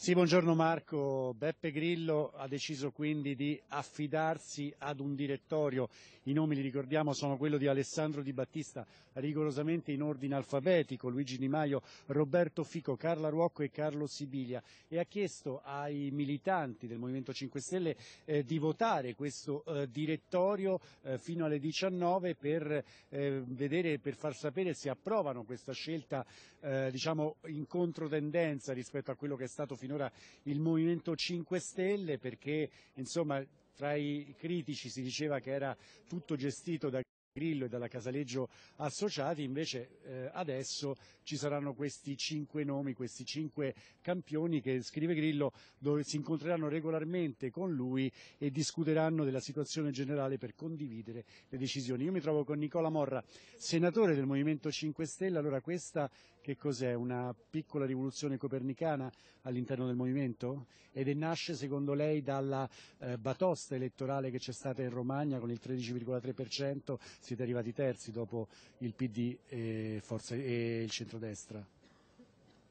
Sì, buongiorno Marco. Beppe Grillo ha deciso quindi di affidarsi ad un direttorio. I nomi, li ricordiamo, sono quello di Alessandro Di Battista, rigorosamente in ordine alfabetico, Luigi Di Maio, Roberto Fico, Carla Ruocco e Carlo Sibilia. E ha chiesto ai militanti del Movimento 5 Stelle eh, di votare questo eh, direttorio eh, fino alle 19 per, eh, vedere, per, far sapere se approvano questa scelta eh, diciamo, in controtendenza rispetto a quello che è stato finora finora il Movimento 5 Stelle perché insomma, tra i critici si diceva che era tutto gestito da Grillo e dalla Casaleggio Associati, invece eh, adesso ci saranno questi cinque nomi, questi cinque campioni che scrive Grillo dove si incontreranno regolarmente con lui e discuteranno della situazione generale per condividere le decisioni. Io mi trovo con Nicola Morra, senatore del Movimento 5 Stelle, allora questa che cos'è? Una piccola rivoluzione copernicana all'interno del Movimento? Ed è nasce secondo lei dalla eh, batosta elettorale che c'è stata in Romagna con il 13,3%, siete arrivati terzi dopo il PD e, forse, e il centrodestra.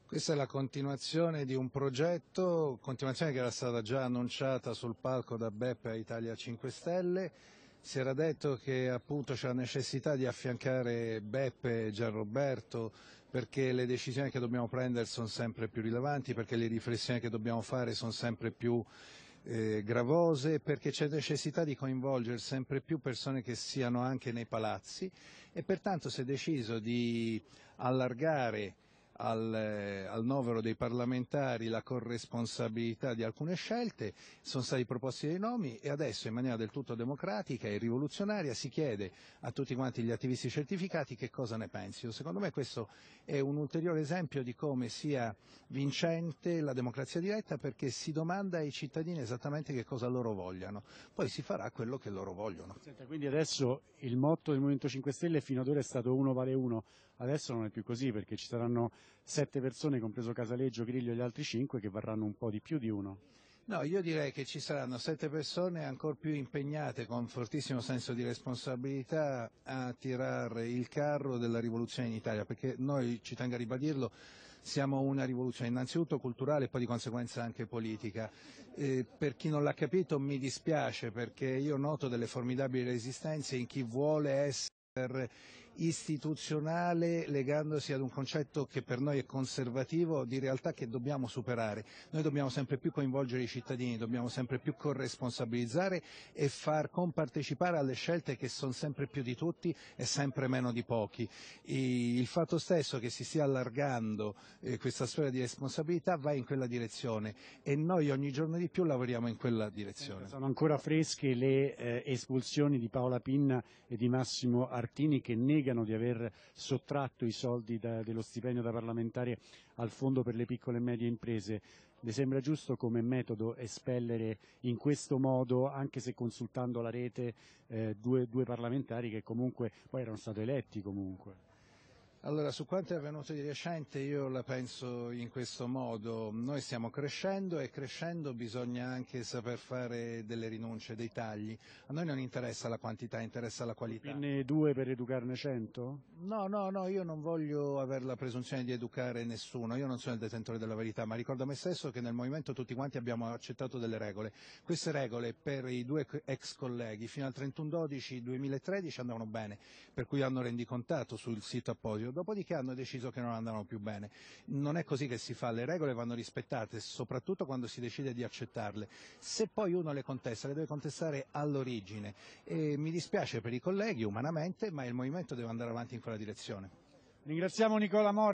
Questa è la continuazione di un progetto, continuazione che era stata già annunciata sul palco da Beppe a Italia 5 Stelle, si era detto che appunto c'è la necessità di affiancare Beppe e Gianroberto perché le decisioni che dobbiamo prendere sono sempre più rilevanti, perché le riflessioni che dobbiamo fare sono sempre più eh, gravose perché c'è necessità di coinvolgere sempre più persone che siano anche nei palazzi e pertanto si è deciso di allargare al, eh, al novero dei parlamentari la corresponsabilità di alcune scelte, sono stati proposti dei nomi e adesso in maniera del tutto democratica e rivoluzionaria si chiede a tutti quanti gli attivisti certificati che cosa ne pensino. Secondo me questo è un ulteriore esempio di come sia vincente la democrazia diretta perché si domanda ai cittadini esattamente che cosa loro vogliano, poi si farà quello che loro vogliono. Senta, quindi adesso il motto del Movimento 5 Stelle fino ad ora è stato uno vale uno, adesso non è più così perché ci saranno sette persone, compreso Casaleggio, Griglio e gli altri cinque, che varranno un po' di più di uno. No, io direi che ci saranno sette persone ancora più impegnate con fortissimo senso di responsabilità a tirare il carro della rivoluzione in Italia, perché noi, ci tengo a ribadirlo, siamo una rivoluzione innanzitutto culturale e poi di conseguenza anche politica. Eh, per chi non l'ha capito mi dispiace perché io noto delle formidabili resistenze in chi vuole essere istituzionale legandosi ad un concetto che per noi è conservativo di realtà che dobbiamo superare. Noi dobbiamo sempre più coinvolgere i cittadini, dobbiamo sempre più corresponsabilizzare e far compartecipare alle scelte che sono sempre più di tutti e sempre meno di pochi. il fatto stesso che si stia allargando eh, questa sfera di responsabilità va in quella direzione e noi ogni giorno di più lavoriamo in quella direzione. Sono ancora fresche le eh, espulsioni di Paola Pinna e di Massimo Artini che negano negano di aver sottratto i soldi da, dello stipendio da parlamentare al fondo per le piccole e medie imprese. Le sembra giusto come metodo espellere in questo modo, anche se consultando la rete, eh, due, due parlamentari che comunque poi erano stati eletti comunque? Allora, su quanto è avvenuto di recente io la penso in questo modo, noi stiamo crescendo e crescendo bisogna anche saper fare delle rinunce, dei tagli, a noi non interessa la quantità, interessa la qualità. Ne due per educarne cento? No, no, no, io non voglio avere la presunzione di educare nessuno, io non sono il detentore della verità, ma ricordo a me stesso che nel movimento tutti quanti abbiamo accettato delle regole, queste regole per i due ex colleghi fino al 31-12-2013 andavano bene, per cui hanno rendicontato sul sito apposito, proprio, dopodiché hanno deciso che non andavano più bene. Non è così che si fa, le regole vanno rispettate, soprattutto quando si decide di accettarle. Se poi uno le contesta, le deve contestare all'origine. E mi dispiace per i colleghi, umanamente, ma il movimento deve andare avanti in quella direzione. Ringraziamo Nicola